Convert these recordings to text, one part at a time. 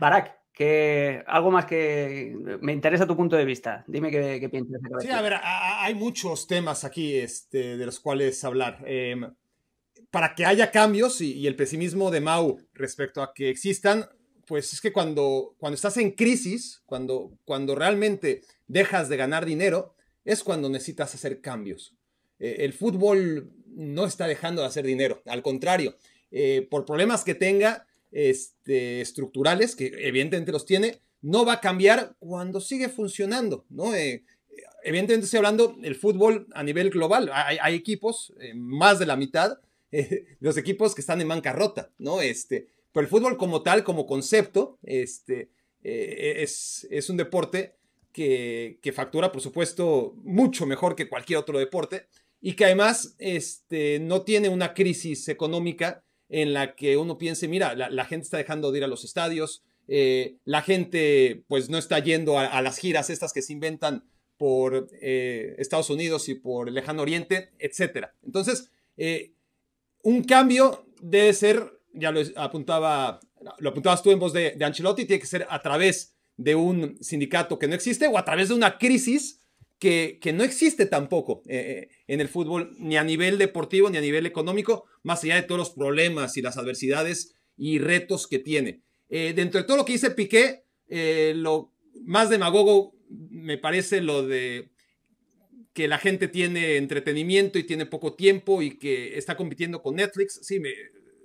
Barak, que algo más que me interesa tu punto de vista. Dime qué, piensas. Sí, a ver, hay muchos temas aquí este, de los cuales hablar. Em, para que haya cambios y, el pesimismo de Mau respecto a que existan, pues es que cuando, cuando estás en crisis, cuando, cuando realmente dejas de ganar dinero, es cuando necesitas hacer cambios. E, el fútbol no está dejando de hacer dinero, al contrario, eh, por problemas que tenga, este, estructurales, que evidentemente los tiene, no va a cambiar cuando sigue funcionando, ¿no? Eh, evidentemente estoy hablando el fútbol a nivel global. Hay, equipos, eh, más de la mitad, eh, los equipos que están en bancarrota, ¿no? Este, pero el fútbol como tal, como concepto, este, es, es, un deporte que, factura, por supuesto, mucho mejor que cualquier otro deporte y que además este, no tiene una crisis económica en la que uno piense, mira, la, gente está dejando de ir a los estadios, eh, la gente pues no está yendo a, las giras estas que se inventan por eh, Estados Unidos y por el lejano oriente, etc. Entonces, eh, un cambio debe ser, ya lo apuntaba, lo apuntabas tú en voz de, de Ancelotti, tiene que ser a través de un sindicato que no existe o a través de una crisis que, no existe tampoco eh, eh, en el fútbol, ni a nivel deportivo, ni a nivel económico, más allá de todos los problemas y las adversidades y retos que tiene. Eh, dentro de todo lo que dice Piqué, lo más demagogo me parece lo de que la gente tiene entretenimiento y tiene poco tiempo y que está compitiendo con Netflix. Sí,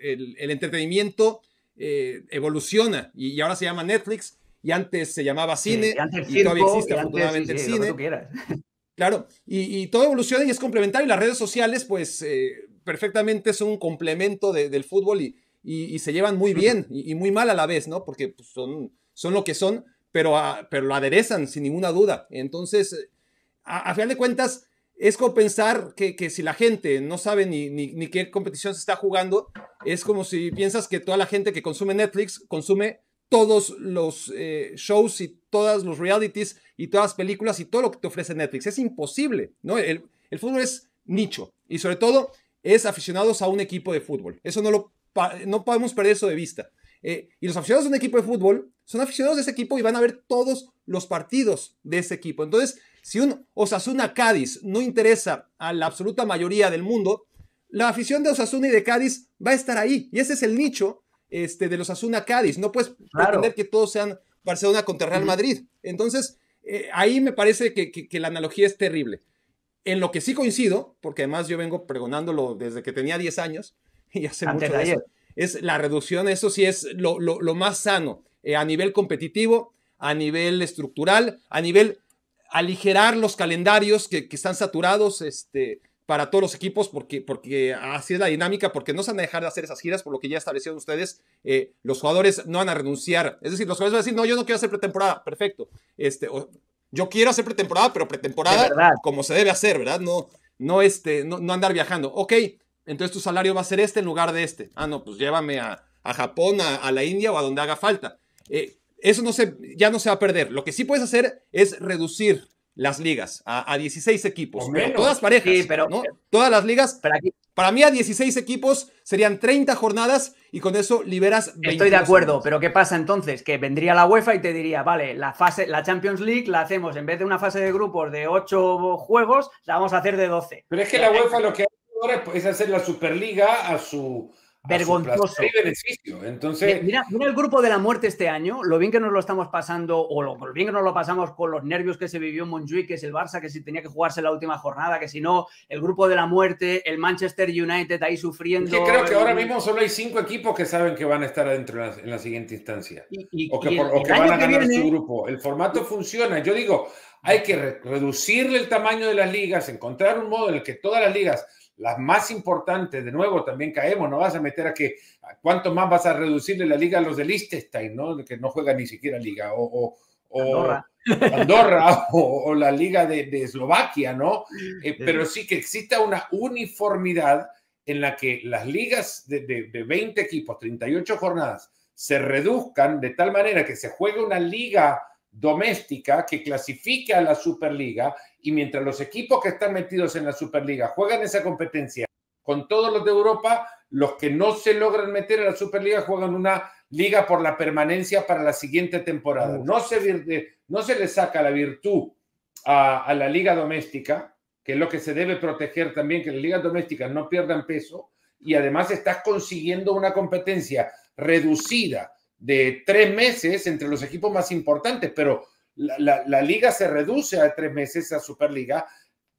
el, entretenimiento evoluciona y, ahora se llama Netflix y antes se llamaba cine, y, todavía existe el cine. Claro, y, y, todo evoluciona y es complementario. Las redes sociales, pues, eh, perfectamente son un complemento del fútbol y, y, se llevan muy bien y, muy mal a la vez, ¿no? Porque pues, son, son lo que son, pero, ah, pero lo aderezan sin ninguna duda. Entonces, a, final de cuentas, es como pensar que, si la gente no sabe ni, qué competición se está jugando, es como si piensas que toda la gente que consume Netflix consume todos los eh, shows y todas los realities y todas las películas y todo lo que te ofrece Netflix. Es imposible, ¿no? El, fútbol es nicho y sobre todo es aficionados a un equipo de fútbol. Eso no lo no podemos perder eso de vista. Eh, y los aficionados a un equipo de fútbol son aficionados a ese equipo y van a ver todos los partidos de ese equipo. Entonces, si un Osasuna Cádiz no interesa a la absoluta mayoría del mundo, la afición de Osasuna y de Cádiz va a estar ahí. Y ese es el nicho este, de los Asuna Cádiz. No puedes pretender que todos sean Barcelona contra Real Madrid. Entonces, eh, ahí me parece que, la analogía es terrible. En lo que sí coincido, porque además yo vengo pregonándolo desde que tenía 10 años, y hace mucho de es la reducción, eso sí es lo, más sano, eh, a nivel competitivo, a nivel estructural, a nivel aligerar los calendarios que, que están saturados, este, para todos los equipos, porque, porque así es la dinámica, porque no se van a dejar de hacer esas giras, por lo que ya establecieron ustedes, eh, los jugadores no van a renunciar. Es decir, los jugadores van a decir, no, yo no quiero hacer pretemporada, perfecto. Este, yo quiero hacer pretemporada, pero pretemporada como se debe hacer, ¿verdad? No, no, este, no, andar viajando. Ok, entonces tu salario va a ser este en lugar de este. Ah, no, pues llévame a, a Japón, a, la India o a donde haga falta. Eh, eso no se, ya no se va a perder. Lo que sí puedes hacer es reducir las ligas, a, 16 equipos. todas parejas, sí, pero, eh, Todas las ligas. para mí a 16 equipos serían 30 jornadas y con eso liberas... Estoy de acuerdo, pero ¿qué pasa entonces? Que vendría la UEFA y te diría, vale, la, fase, la Champions League la hacemos en vez de una fase de grupos de 8 juegos, la vamos a hacer de 12. Pero es que la UEFA lo que hace ahora es hacer la Superliga a su vergonzoso. beneficio. Entonces, mira, mira, el grupo de la muerte este año, lo bien que nos lo estamos pasando, o lo, bien que nos lo pasamos con los nervios que se vivió en Montjuic, que es el Barça, que si tenía que jugarse la última jornada, que si no, el grupo de la muerte, el Manchester United ahí sufriendo. Yo creo que ahora mismo solo hay cinco equipos que saben que van a estar adentro en la, siguiente instancia. o que, van a ganar su grupo. El formato funciona. Yo digo, hay que reducir reducirle el tamaño de las ligas, encontrar un modo en el que todas las ligas las más importantes, de nuevo, también caemos, no vas a meter a que cuánto más vas a reducirle la liga a los de Liechtenstein, ¿no? Que no juega ni siquiera liga, o, Andorra, o, la liga de, Eslovaquia, ¿no? Eh, pero sí que exista una uniformidad en la que las ligas de, de 20 equipos, 38 jornadas, se reduzcan de tal manera que se juegue una liga doméstica que clasifique a la Superliga y mientras los equipos que están metidos en la Superliga juegan esa competencia con todos los de Europa, los que no se logran meter en la Superliga juegan una liga por la permanencia para la siguiente temporada. No se, no se le saca la virtud a, a la liga doméstica, que es lo que se debe proteger también, que las ligas domésticas no pierdan peso, y además estás consiguiendo una competencia reducida de tres meses entre los equipos más importantes, pero la, liga se reduce a tres meses, a Superliga,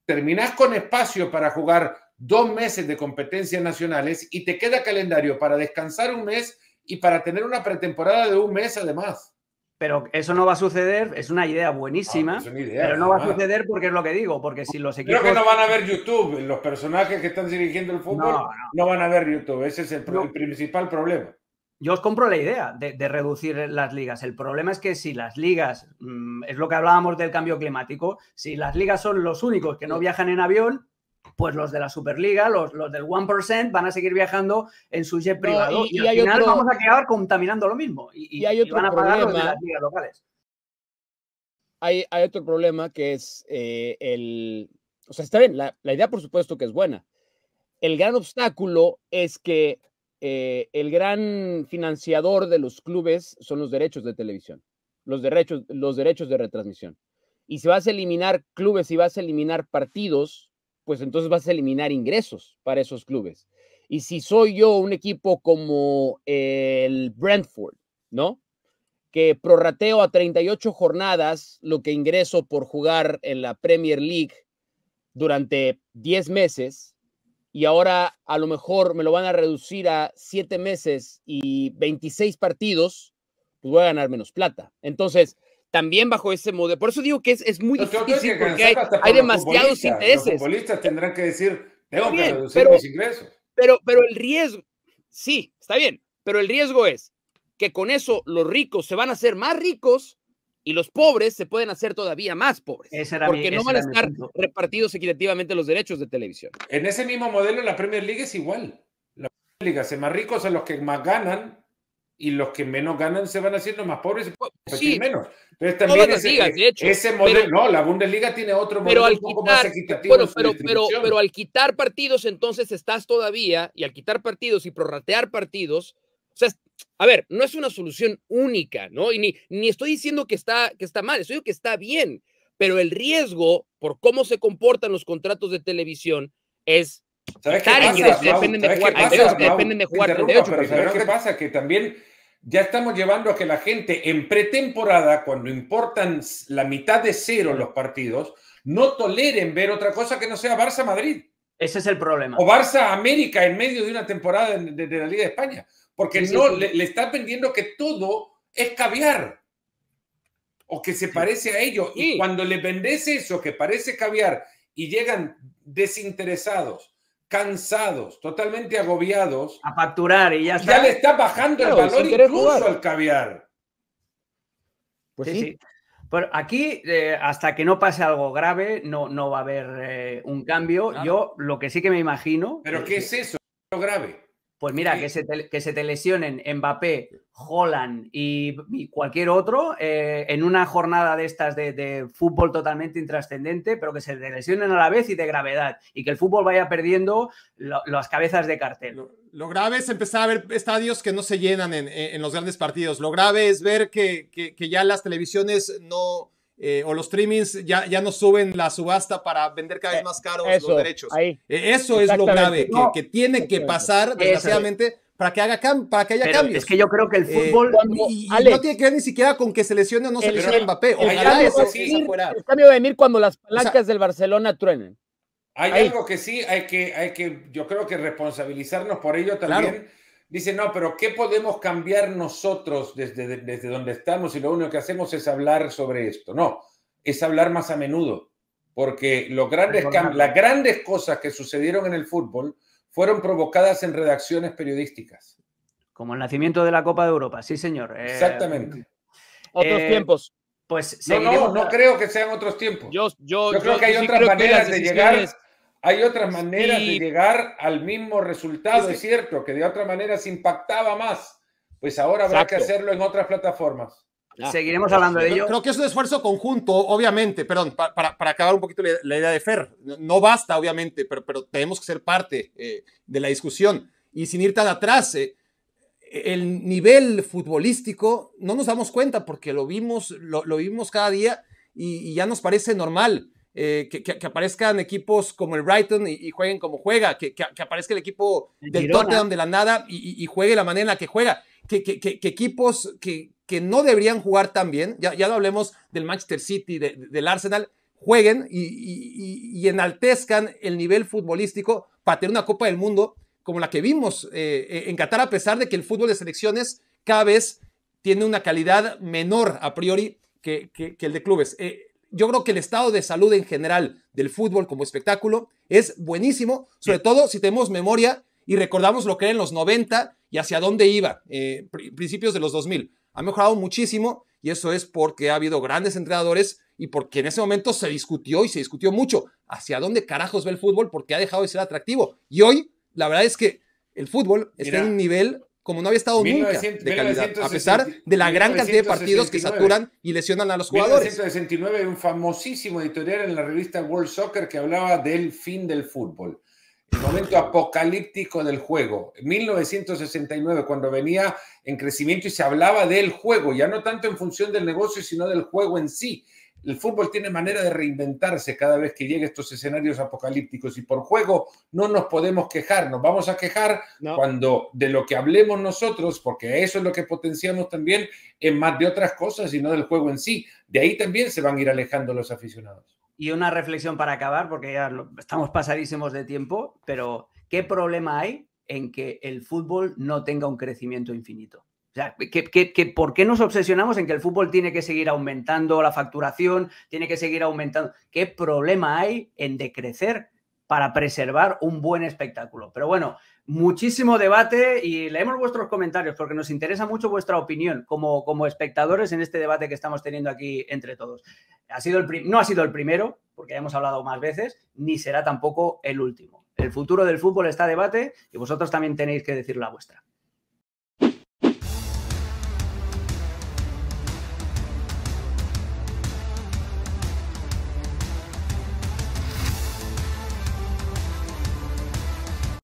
terminas con espacio para jugar dos meses de competencias nacionales y te queda calendario para descansar un mes y para tener una pretemporada de un mes además. Pero eso no va a suceder, es una idea ah, buenísima, pero no va a suceder porque es lo que digo, porque si los equipos... Creo que no van a ver YouTube, los personajes que están dirigiendo el fútbol no, van a ver YouTube, ese es el principal problema yo os compro la idea de, reducir las ligas. El problema es que si las ligas, mm, es lo que hablábamos del cambio climático, si las ligas son los únicos que no viajan en avión, pues los de la Superliga, los, del 1% van a seguir viajando en su jet privado y, al final vamos a quedar contaminando lo mismo y, hay otro van a pagar problema, los de las ligas locales. Hay, otro problema que es eh, el... O sea, está bien, la, la idea por supuesto que es buena. El gran obstáculo es que eh, el gran financiador de los clubes son los derechos de televisión, los derechos, los derechos de retransmisión. Y si vas a eliminar clubes, y vas a eliminar partidos, pues entonces vas a eliminar ingresos para esos clubes. Y si soy yo un equipo como el Brentford, ¿no? Que prorrateo a 38 jornadas lo que ingreso por jugar en la Premier League durante 10 meses, y ahora a lo mejor me lo van a reducir a siete meses y 26 partidos, pues voy a ganar menos plata. Entonces, también bajo ese modelo, por eso digo que es, muy difícil hay, demasiados intereses. Los futbolistas tendrán que decir, tengo que reducir pero, mis ingresos. Pero, pero el riesgo, sí, está bien, pero el riesgo es que con eso los ricos se van a hacer más ricos y los pobres se pueden hacer todavía más pobres, porque no van a estar repartidos equitativamente los derechos de televisión. En ese mismo modelo la Premier League es igual. La Premier League hace más ricos a los que más ganan y los que menos ganan se van haciendo más pobres y pues, menos. Entonces también ese, ligas, de hecho, ese modelo, no, la Bundesliga tiene otro modelo pero al quitar, un poco más equitativo. Bueno, pero, pero, pero al quitar partidos entonces estás todavía, y al quitar partidos y prorratear partidos, o sea, a ver, no es una solución única, ¿no? Y ni, estoy diciendo que está, que está mal, estoy diciendo que está bien, pero el riesgo por cómo se comportan los contratos de televisión es ¿Sabes qué dependen, de jugar, de ¿sabes qué pasa? Que también ya estamos llevando a que la gente en pretemporada, cuando importan la mitad de cero los partidos, no toleren ver otra cosa que no sea Barça-Madrid. Ese es el problema. O Barça-América en medio de una temporada de la Liga de España porque no Le, estás está vendiendo que todo es caviar o que se parece a ello. Y cuando le vendes eso que parece caviar y llegan desinteresados, cansados, totalmente agobiados, a facturar y ya está. Ya le está bajando el valor incluso al caviar. Pues sí. Pero aquí, eh, hasta que no pase algo grave, no, no va a haber eh, un cambio. Yo lo que sí que me imagino. ¿Pero qué es eso? Lo grave. Pues mira, que, se te, que se lesionen Mbappé, Holland y, cualquier otro eh, en una jornada de estas de, fútbol totalmente intrascendente, pero que se te lesionen a la vez y de gravedad y que el fútbol vaya perdiendo las cabezas de cartel. Lo, grave es empezar a ver estadios que no se llenan en, los grandes partidos. Lo grave es ver que ya las televisiones no, eh, o los streamings ya, ya no suben la subasta para vender cada vez eh, más caros los derechos. Eh, eso es lo grave, que, tiene que pasar, desgraciadamente, para que, haga para que haya pero cambios. Es que yo creo que el fútbol. no tiene que ver ni siquiera con que se lesione o no se lesione Mbappé. Ojalá el eso El cambio va a venir cuando las palancas del Barcelona truenen. Hay algo que sí hay que, hay que, yo creo que responsabilizarnos por ello también. Dice, no, pero ¿qué podemos cambiar nosotros desde, desde donde estamos? Y lo único que hacemos es hablar sobre esto. No, es hablar más a menudo, porque los grandes las grandes cosas que sucedieron en el fútbol fueron provocadas en redacciones periodísticas. Como el nacimiento de la Copa de Europa, sí, señor. Eh, Exactamente. Otros eh, tiempos. Pues no, no, no creo que sean otros tiempos. Yo, yo, creo que hay otras maneras de llegar hay otras maneras de llegar al mismo resultado, es cierto, que de otra manera se impactaba más. Pues ahora habrá que hacerlo en otras plataformas. Ah. Seguiremos hablando de ello. Creo que es un esfuerzo conjunto, obviamente, perdón, para, acabar un poquito la, idea de Fer. No basta, obviamente, pero, tenemos que ser parte eh, de la discusión. Y sin ir tan atrás, eh, el nivel futbolístico no nos damos cuenta porque lo vimos, lo, vimos cada día y, y, ya nos parece normal. Eh, que, aparezcan equipos como el Brighton y, jueguen como juega, que, aparezca el equipo del Tottenham de la nada y, juegue la manera en la que juega, que, equipos que, no deberían jugar tan bien, ya, ya no hablemos del Manchester City, del Arsenal, jueguen y, enaltezcan el nivel futbolístico para tener una Copa del Mundo como la que vimos eh, eh, en Qatar, a pesar de que el fútbol de selecciones cada vez tiene una calidad menor a priori que, el de clubes yo creo que el estado de salud en general del fútbol como espectáculo es buenísimo, sobre todo si tenemos memoria y recordamos lo que era en los 90 y hacia dónde iba, eh, principios de los 2000. Ha mejorado muchísimo y eso es porque ha habido grandes entrenadores y porque en ese momento se discutió y se discutió mucho hacia dónde carajos va el fútbol porque ha dejado de ser atractivo. Y hoy, la verdad es que el fútbol está en un nivel como no había estado nunca de calidad, a pesar de la gran cantidad de partidos que saturan y lesionan a los jugadores. En 1969, un famosísimo editorial en la revista World Soccer que hablaba del fin del fútbol, el momento apocalíptico del juego. 1969, cuando venía en crecimiento y se hablaba del juego, ya no tanto en función del negocio, sino del juego en sí. El fútbol tiene manera de reinventarse cada vez que llega estos escenarios apocalípticos y por juego no nos podemos quejar, nos vamos a quejar cuando de lo que hablemos nosotros, porque eso es lo que potenciamos también en más de otras cosas y no del juego en sí. De ahí también se van a ir alejando los aficionados. Y una reflexión para acabar, porque ya estamos pasadísimos de tiempo, pero ¿qué problema hay en que el fútbol no tenga un crecimiento infinito? O sea, que, ¿por qué nos obsesionamos en que el fútbol tiene que seguir aumentando la facturación, tiene que seguir aumentando? ¿Qué problema hay en decrecer para preservar un buen espectáculo? Pero bueno, muchísimo debate y leemos vuestros comentarios porque nos interesa mucho vuestra opinión como, como espectadores en este debate que estamos teniendo aquí entre todos. Ha sido el no ha sido el primero, porque ya hemos hablado más veces, ni será tampoco el último. El futuro del fútbol está a debate y vosotros también tenéis que decir la vuestra.